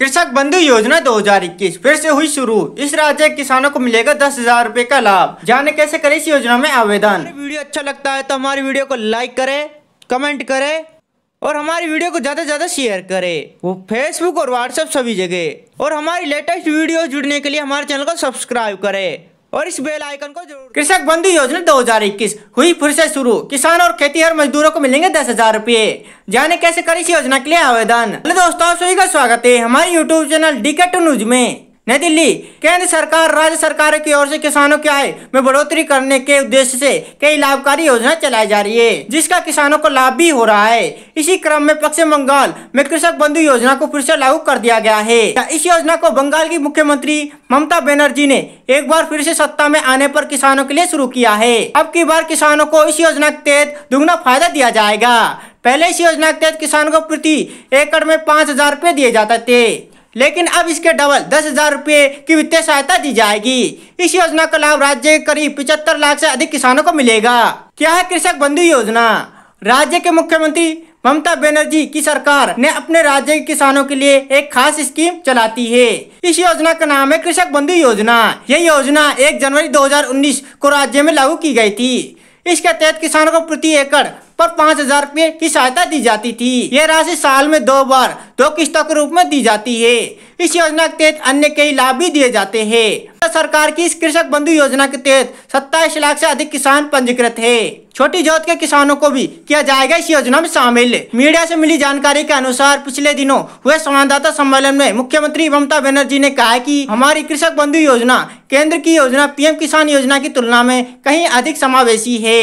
कृषक बंधु योजना 2021 फिर से हुई शुरू इस राज्य के किसानों को मिलेगा दस हजार रूपए का लाभ जाने कैसे करें इस योजना में आवेदन वीडियो अच्छा लगता है तो हमारी वीडियो को लाइक करे कमेंट करे और हमारी वीडियो को ज्यादा से ज्यादा शेयर करे वो फेसबुक और व्हाट्सएप सभी जगह और हमारी लेटेस्ट वीडियो जुड़ने के लिए हमारे चैनल को सब्सक्राइब करे और इस बेल आइकन को जरूर कृषक बंधु योजना 2021 हुई फिर से शुरू किसान और खेतीहर मजदूरों को मिलेंगे दस हजार रूपए जाने कैसे करें इस योजना के लिए आवेदन दोस्तों सभी का स्वागत है हमारे यूट्यूब चैनल डी न्यूज में नई दिल्ली केंद्र सरकार राज्य सरकार की ओर से किसानों की आय में बढ़ोतरी करने के उद्देश्य से कई लाभकारी योजना चलाई जा रही है जिसका किसानों को लाभ भी हो रहा है इसी क्रम में पश्चिम बंगाल में कृषक बंधु योजना को फिर से लागू कर दिया गया है इस योजना को बंगाल की मुख्यमंत्री ममता बनर्जी ने एक बार फिर से सत्ता में आने पर किसानों के लिए शुरू किया है अब की बार किसानों को इस योजना के तहत दुगना फायदा दिया जाएगा पहले इस योजना के तहत किसानों को प्रति एकड़ में पाँच हजार रूपए दिए जाते थे लेकिन अब इसके डबल दस हजार रुपये की वित्तीय सहायता दी जाएगी इस योजना का लाभ राज्य के करीब पिछहत्तर लाख से अधिक किसानों को मिलेगा क्या है कृषक बंधु योजना राज्य के मुख्यमंत्री ममता बनर्जी की सरकार ने अपने राज्य के किसानों के लिए एक खास स्कीम चलाती है इस योजना का नाम है कृषक बंधु योजना यह योजना 1 जनवरी 2019 को राज्य में लागू की गई थी इसके तहत किसानों को प्रति एकड़ पर पाँच हजार रूपए की सहायता दी जाती थी यह राशि साल में दो बार दो किस्तों के रूप में दी जाती है इस योजना के तहत अन्य कई लाभ भी दिए जाते हैं सरकार की इस कृषक बंधु योजना के तहत सत्ताईस लाख से अधिक किसान पंजीकृत है छोटी जोत के किसानों को भी किया जाएगा इस योजना में शामिल मीडिया से मिली जानकारी के अनुसार पिछले दिनों हुए संवाददाता सम्मेलन में मुख्यमंत्री ममता बनर्जी ने कहा कि हमारी कृषक बंधु योजना केंद्र की योजना पीएम किसान योजना की तुलना में कहीं अधिक समावेशी है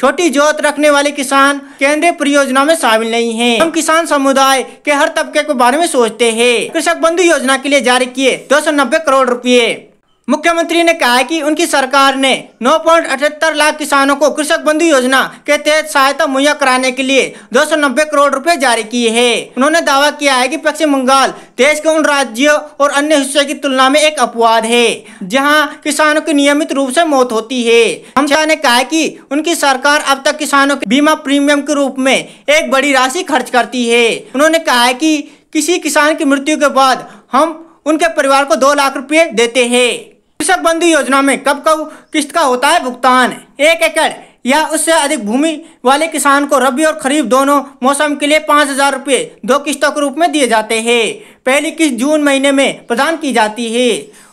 छोटी जोत रखने वाले किसान केंद्रीय परियोजना में शामिल नहीं है हम किसान समुदाय के हर तबके के बारे में सोचते हैं कृषक बंधु योजना के लिए जारी किए दो करोड़ रुपए मुख्यमंत्री ने कहा है कि उनकी सरकार ने 9.78 लाख किसानों को कृषक बंधु योजना के तहत सहायता मुहैया कराने के लिए 290 करोड़ रुपए जारी किए हैं। उन्होंने दावा किया है कि पश्चिम बंगाल देश के उन राज्यों और अन्य हिस्सों की तुलना में एक अपवाद है जहां किसानों की नियमित रूप से मौत होती है हम शाह ने कहा की उनकी सरकार अब तक किसानों के बीमा प्रीमियम के रूप में एक बड़ी राशि खर्च करती है उन्होंने कहा है कि किसी किसान की मृत्यु के बाद हम उनके परिवार को दो लाख रुपए देते हैं कृषक बंधु योजना में कब कब किस्त का होता है भुगतान एक एकड़ या उससे अधिक भूमि वाले किसान को रबी और खरीफ दोनों मौसम के लिए पाँच हज़ार रुपये दो किस्तों के रूप में दिए जाते हैं पहली किस्त जून महीने में प्रदान की जाती है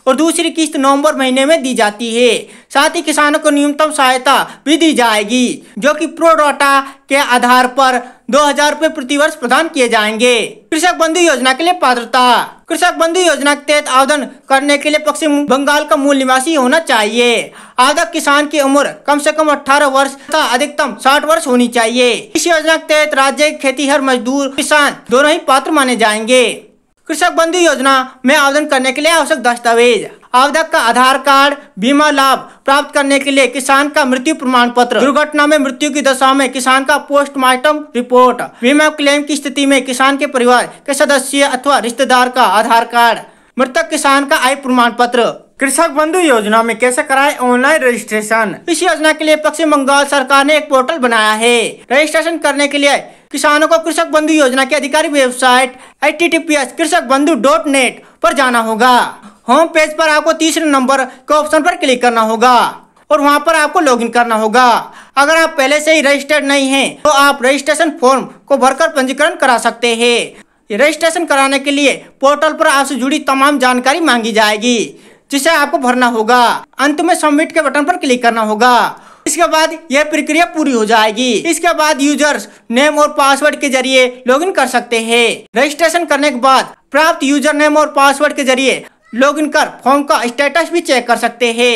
और दूसरी किस्त नवंबर महीने में दी जाती है साथ ही किसानों को न्यूनतम सहायता भी दी जाएगी जो कि प्रोडोटा के आधार पर दो हजार रूपए प्रतिवर्ष प्रदान किए जाएंगे कृषक बंधु योजना के लिए पात्रता कृषक बंधु योजना के तहत आवेदन करने के लिए पश्चिम बंगाल का मूल निवासी होना चाहिए आधा किसान की उम्र कम से कम 18 वर्ष तथा अधिकतम 60 वर्ष होनी चाहिए इस योजना के तहत राज्य के खेतीहर मजदूर किसान दोनों ही पात्र माने जाएंगे कृषक बंधु योजना में आवेदन करने के लिए आवश्यक दस्तावेज आवेदक का आधार कार्ड बीमा लाभ प्राप्त करने के लिए किसान का मृत्यु प्रमाण पत्र दुर्घटना में मृत्यु की दशा में किसान का पोस्टमार्टम रिपोर्ट बीमा क्लेम की स्थिति में किसान के परिवार के सदस्य अथवा रिश्तेदार का आधार कार्ड मृतक किसान का आय प्रमाण पत्र कृषक बंधु योजना में कैसे कराएं ऑनलाइन रजिस्ट्रेशन इस योजना के लिए पश्चिम बंगाल सरकार ने एक पोर्टल बनाया है रजिस्ट्रेशन करने के लिए किसानों को कृषक बंधु योजना की अधिकारिक वेबसाइट https टी कृषक बंधु डॉट नेट पर जाना होगा होम पेज पर आपको तीसरे नंबर के ऑप्शन पर क्लिक करना होगा और वहां पर आपको लॉगिन करना होगा अगर आप पहले से ही रजिस्टर्ड नहीं हैं तो आप रजिस्ट्रेशन फॉर्म को भरकर पंजीकरण करा सकते हैं रजिस्ट्रेशन कराने के लिए पोर्टल पर आपसे जुड़ी तमाम जानकारी मांगी जाएगी जिसे आपको भरना होगा अंत में सबमिट के बटन पर क्लिक करना होगा इसके बाद यह प्रक्रिया पूरी हो जाएगी इसके बाद यूजर्स नेम और पासवर्ड के जरिए लॉगिन कर सकते हैं रजिस्ट्रेशन करने के बाद प्राप्त यूजर नेम और पासवर्ड के जरिए लॉगिन कर फॉर्म का स्टेटस भी चेक कर सकते हैं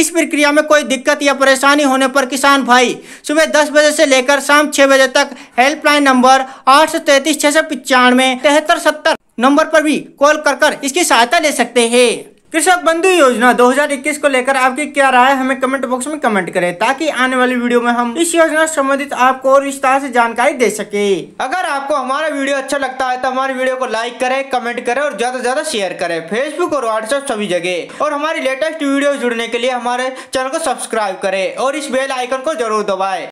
इस प्रक्रिया में कोई दिक्कत या परेशानी होने पर किसान भाई सुबह 10 बजे से लेकर शाम 6 बजे तक हेल्पलाइन नंबर आठ सौ तैतीस सौ पचानवे तिहत्तर सत्तर नंबर पर भी कॉल कर कर इसकी सहायता ले सकते हैं कृषक बंधु योजना 2021 को लेकर आपकी क्या राय हमें कमेंट बॉक्स में कमेंट करें ताकि आने वाली वीडियो में हम इस योजना संबंधित आपको और विस्तार से जानकारी दे सके अगर आपको हमारा वीडियो अच्छा लगता है तो हमारे वीडियो को लाइक करे कमेंट करे और ज्यादा से ज्यादा शेयर करे फेसबुक और व्हाट्सएप सभी जगह और हमारी लेटेस्ट वीडियो जुड़ने के लिए हमारे चैनल को सब्सक्राइब करे और इस बेल आइकन को जरूर दबाए